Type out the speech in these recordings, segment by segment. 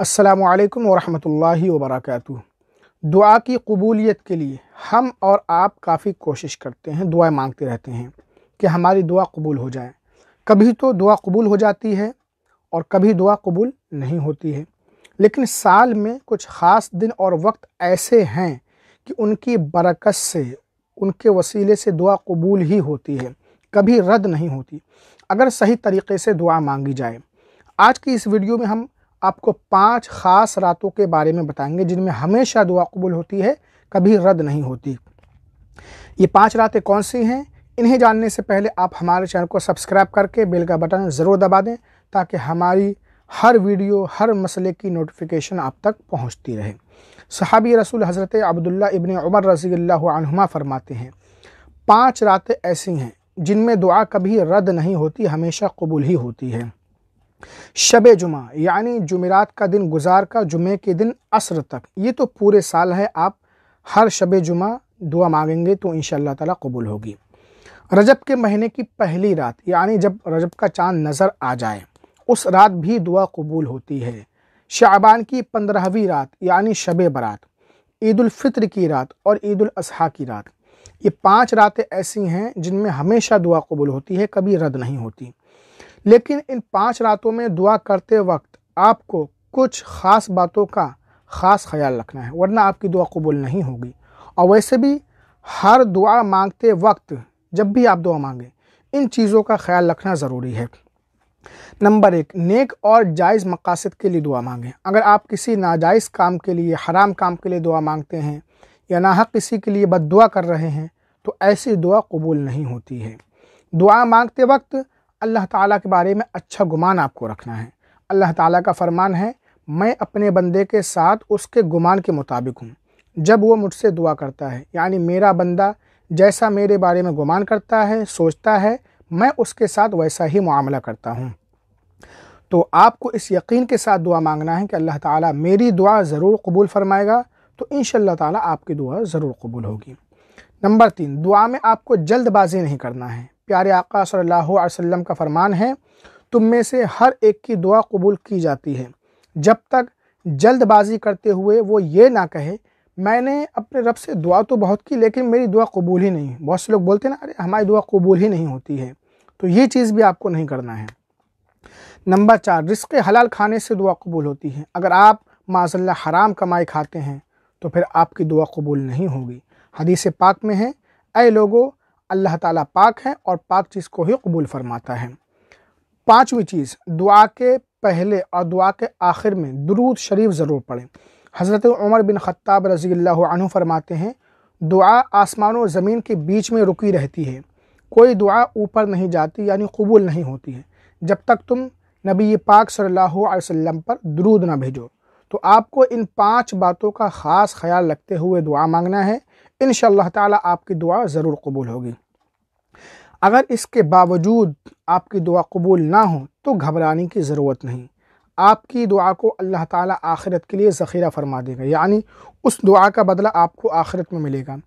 असलकम वरहमल वर्क दुआ की कबूलीत के लिए हम और आप काफ़ी कोशिश करते हैं दुआएं मांगते रहते हैं कि हमारी दुआ कबूल हो जाए कभी तो दुआ कबूल हो जाती है और कभी दुआ कबूल नहीं होती है लेकिन साल में कुछ ख़ास दिन और वक्त ऐसे हैं कि उनकी बरकत से उनके वसीले से दुआ कबूल ही होती है कभी रद्द नहीं होती अगर सही तरीके से दुआ मांगी जाए आज की इस वीडियो में हम आपको पांच ख़ास रातों के बारे में बताएंगे जिनमें हमेशा दुआ कबूल होती है कभी रद्द नहीं होती ये पांच रातें कौन सी हैं इन्हें जानने से पहले आप हमारे चैनल को सब्सक्राइब करके बेल का बटन ज़रूर दबा दें ताकि हमारी हर वीडियो हर मसले की नोटिफिकेशन आप तक पहुँचती रहे सहाबी रसूल हज़रत अब्दुल्ला इबन उमर रसी अल्लाहुमा फरमाते हैं पाँच रातें ऐसी हैं जिनमें दुआ कभी रद्द नहीं होती हमेशा कबूल ही होती है शब जुमा यानी जुमेरात का दिन गुजार कर जुमे के दिन असर तक ये तो पूरे साल है आप हर शब जुमा दुआ मांगेंगे तो इन ताला कबूल होगी रजब के महीने की पहली रात यानी जब रजब का चांद नज़र आ जाए उस रात भी दुआ कबूल होती है शाबान की पंद्रहवीं रात यानी शब बारात ईदालफ़ित्र की रात और ईदालजी की रात ये पांच रातें ऐसी हैं जिनमें हमेशा दुआ कबूल होती है कभी रद्द नहीं होती लेकिन इन पाँच रातों में दुआ करते वक्त आपको कुछ ख़ास बातों का ख़ास ख्याल रखना है वरना आपकी दुआ कबूल नहीं होगी और वैसे भी हर दुआ मांगते वक्त जब भी आप दुआ मांगें इन चीज़ों का ख्याल रखना ज़रूरी है नंबर एक नेक और जायज़ मकासद के लिए दुआ मांगें अगर आप किसी नाजायज़ काम के लिए हराम काम के लिए दुआ मांगते हैं या हक किसी के लिए बद दुआ कर रहे हैं तो ऐसी दुआ कबूल नहीं होती है दुआ मांगते वक्त अल्लाह ताला के बारे में अच्छा गुमान आपको रखना है अल्लाह ताला का फरमान है मैं अपने बंदे के साथ उसके गुमान के मुताबिक हूँ जब वो मुझसे दुआ करता है यानी मेरा बंदा जैसा मेरे बारे में गुमान करता है सोचता है मैं उसके साथ वैसा ही मामला करता हूँ तो आपको इस यकीन के साथ दुआ मांगना है कि अल्लाह ताला मेरी दुआ ज़रूर कबूल फरमाएगा तो इन ताला आपकी दुआ ज़रूर कबूल होगी नंबर तीन दुआ में आपको जल्दबाजी नहीं करना है प्यारे आका सल्लल्लाहु अलैहि वसल्लम का फरमान है तुम में से हर एक की दुआ कबूल की जाती है जब तक जल्दबाजी करते हुए वो ये ना कहे मैंने अपने रब से दुआ तो बहुत की लेकिन मेरी दुआ कबूल ही नहीं बहुत से लोग बोलते ना अरे हमारी दुआ कबूल ही नहीं होती है तो ये चीज़ भी आपको नहीं करना है नंबर चार रिस्क हलाल खाने से दुआ कबूल होती है अगर आप माजल्ला हराम कमाई खाते हैं तो फिर आपकी दुआ कबूल नहीं होगी हदीस पाक में है ऐ लोगों अल्लाह ताला पाक है और पाक चीज़ को ही कबूल फरमाता है पांचवी चीज़ दुआ के पहले और दुआ के आखिर में दरूद शरीफ ज़रूर पढ़ें हज़रत उमर बिन ख़त्ताब रज़ी अल्लाह फरमाते हैं दुआ आसमान और ज़मीन के बीच में रुकी रहती है कोई दुआ ऊपर नहीं जाती यानी कबूल नहीं होती है जब तक तुम नबी पाक सल्लल्लाहु अलैहि वसल्लम पर दरूद ना भेजो तो आपको इन पांच बातों का ख़ास ख्याल रखते हुए दुआ मांगना है इन ताला आपकी दुआ ज़रूर कबूल होगी अगर इसके बावजूद आपकी दुआ कबूल ना हो तो घबराने की ज़रूरत नहीं आपकी दुआ को अल्लाह ताला आखिरत के लिए ज़ख़ीरा फरमा देगा यानी उस दुआ का बदला आपको आखिरत में मिलेगा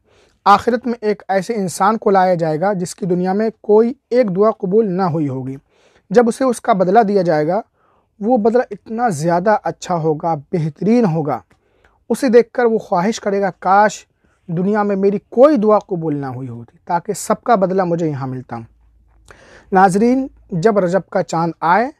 आखिरत में एक ऐसे इंसान को लाया जाएगा जिसकी दुनिया में कोई एक दुआ कबूल ना हुई होगी जब उसे उसका बदला दिया जाएगा वो बदला इतना ज़्यादा अच्छा होगा बेहतरीन होगा उसे देखकर वो ख्वाहिश करेगा काश दुनिया में मेरी कोई दुआ कबूल ना हुई होती ताकि सबका बदला मुझे यहाँ मिलता नाजरीन जब रजब का चांद आए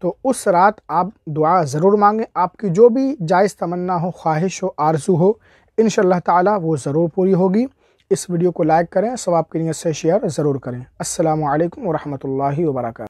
तो उस रात आप दुआ ज़रूर मांगें आपकी जो भी जायज़ तमन्ना हो ख्वाहिश हो आरजू हो इन ताला वो ज़रूर पूरी होगी इस वीडियो को लाइक करें सवाब की नीयत से शेयर ज़रूर करें असल वरहमल वर्का